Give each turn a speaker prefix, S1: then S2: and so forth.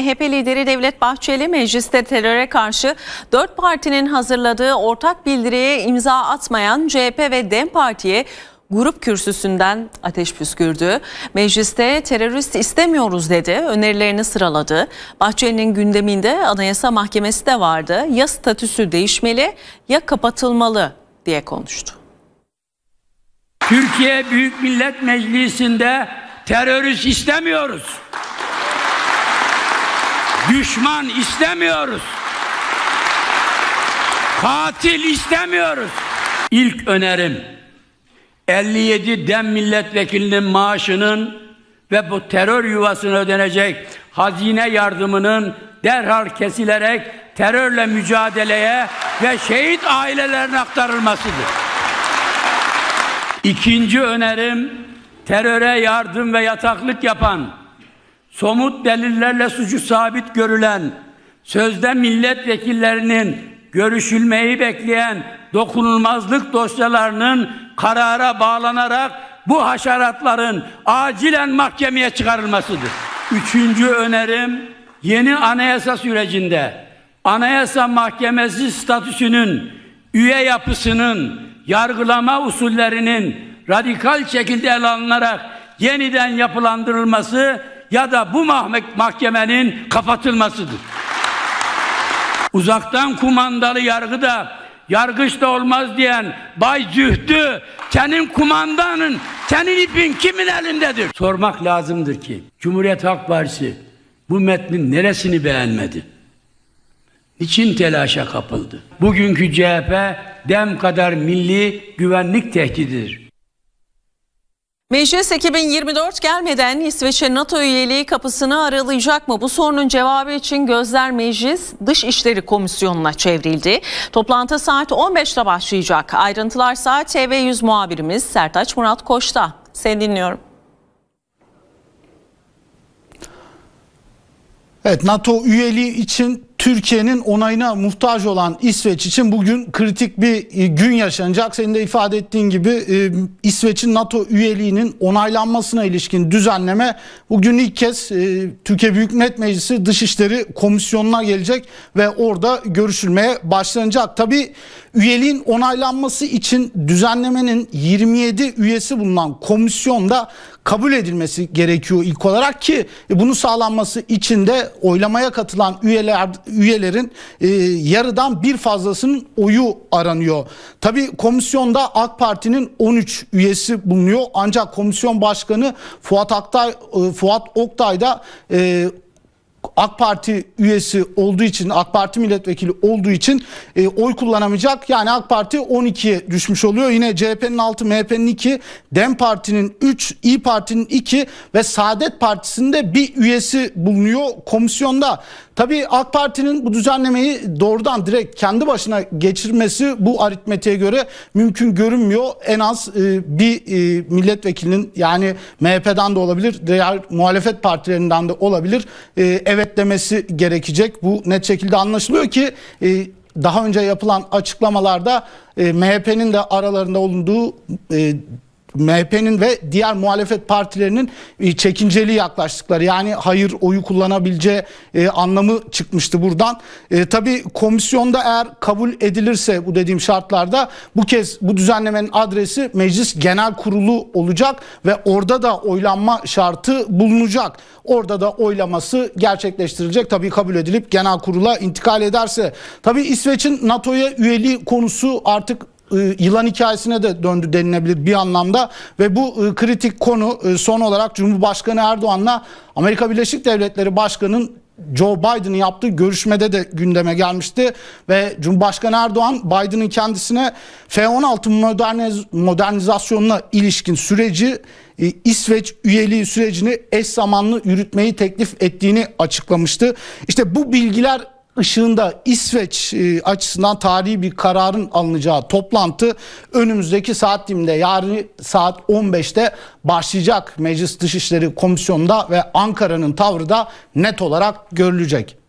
S1: MHP lideri Devlet Bahçeli mecliste teröre karşı dört partinin hazırladığı ortak bildiriye imza atmayan CHP ve DEM Parti'ye grup kürsüsünden ateş püskürdü. Mecliste terörist istemiyoruz dedi, önerilerini sıraladı. Bahçeli'nin gündeminde Anayasa Mahkemesi de vardı. Ya statüsü değişmeli ya kapatılmalı diye konuştu.
S2: Türkiye Büyük Millet Meclisi'nde terörist istemiyoruz. Düşman istemiyoruz. Katil istemiyoruz. İlk önerim 57 dem milletvekilinin maaşının ve bu terör yuvasına ödenecek hazine yardımının derhal kesilerek terörle mücadeleye ve şehit ailelerine aktarılmasıdır. İkinci önerim teröre yardım ve yataklık yapan somut delillerle suçu sabit görülen, sözde milletvekillerinin görüşülmeyi bekleyen dokunulmazlık dosyalarının karara bağlanarak bu haşeratların acilen mahkemeye çıkarılmasıdır. Üçüncü önerim yeni anayasa sürecinde Anayasa Mahkemesi statüsünün, üye yapısının, yargılama usullerinin radikal şekilde ele alınarak yeniden yapılandırılması ya da bu mahkemenin kapatılmasıdır. Uzaktan kumandalı yargıda da yargıç da olmaz diyen Bay Zühtü senin kumandanın, senin ipin kimin elindedir? Sormak lazımdır ki Cumhuriyet Halk Partisi bu metnin neresini beğenmedi? Niçin telaşa kapıldı? Bugünkü CHP dem kadar milli güvenlik tehdididir.
S1: Meclis 2024 gelmeden İsveç'e NATO üyeliği kapısını aralayacak mı? Bu sorunun cevabı için gözler Meclis Dış İşleri Komisyonu'na çevrildi. Toplantı saat 15'te başlayacak. Ayrıntılar saat TV100 muhabirimiz Sertaç Murat Koç'ta. Seni dinliyorum.
S3: Evet NATO üyeliği için Türkiye'nin onayına muhtaç olan İsveç için bugün kritik bir e, gün yaşanacak. Senin de ifade ettiğin gibi e, İsveç'in NATO üyeliğinin onaylanmasına ilişkin düzenleme bugün ilk kez e, Türkiye Büyük Millet Meclisi Dışişleri Komisyonu'na gelecek ve orada görüşülmeye başlanacak. Tabii üyeliğin onaylanması için düzenlemenin 27 üyesi bulunan komisyonda kabul edilmesi gerekiyor ilk olarak ki bunu sağlanması için de oylamaya katılan üyeler üyelerin e, yarıdan bir fazlasının oyu aranıyor. Tabi komisyonda AK Parti'nin 13 üyesi bulunuyor. Ancak komisyon başkanı Fuat, Aktay, e, Fuat Oktay da e, AK Parti üyesi olduğu için, AK Parti milletvekili olduğu için e, oy kullanamayacak. Yani AK Parti 12'ye düşmüş oluyor. Yine CHP'nin 6, MHP'nin 2, DEM Parti'nin 3, İyi Parti'nin 2 ve Saadet Partisi'nde bir üyesi bulunuyor komisyonda. Tabii AK Parti'nin bu düzenlemeyi doğrudan direkt kendi başına geçirmesi bu aritmetiğe göre mümkün görünmüyor. En az e, bir e, milletvekilinin yani MHP'den de olabilir, diğer muhalefet partilerinden de olabilir. E, evet demesi gerekecek. Bu net şekilde anlaşılıyor ki e, daha önce yapılan açıklamalarda e, MHP'nin de aralarında olduğu e, MHP'nin ve diğer muhalefet partilerinin e, çekinceli yaklaştıkları yani hayır oyu kullanabileceği e, anlamı çıkmıştı buradan. E, tabii komisyonda eğer kabul edilirse bu dediğim şartlarda bu kez bu düzenlemenin adresi meclis genel kurulu olacak ve orada da oylanma şartı bulunacak. Orada da oylaması gerçekleştirilecek. Tabii kabul edilip genel kurula intikal ederse. Tabii İsveç'in NATO'ya üyeliği konusu artık e, yılan hikayesine de döndü denilebilir bir anlamda ve bu e, kritik konu e, son olarak Cumhurbaşkanı Erdoğan'la Amerika Birleşik Devletleri Başkanı'nın Joe Biden'ın yaptığı görüşmede de gündeme gelmişti ve Cumhurbaşkanı Erdoğan Biden'ın kendisine F-16 moderniz modernizasyonuna ilişkin süreci İsveç üyeliği sürecini eş zamanlı yürütmeyi teklif ettiğini açıklamıştı. İşte bu bilgiler ışığında İsveç e, açısından tarihi bir kararın alınacağı toplantı önümüzdeki saat diliminde yarın saat 15'te başlayacak Meclis Dışişleri Komisyonu'nda ve Ankara'nın tavrı da net olarak görülecek.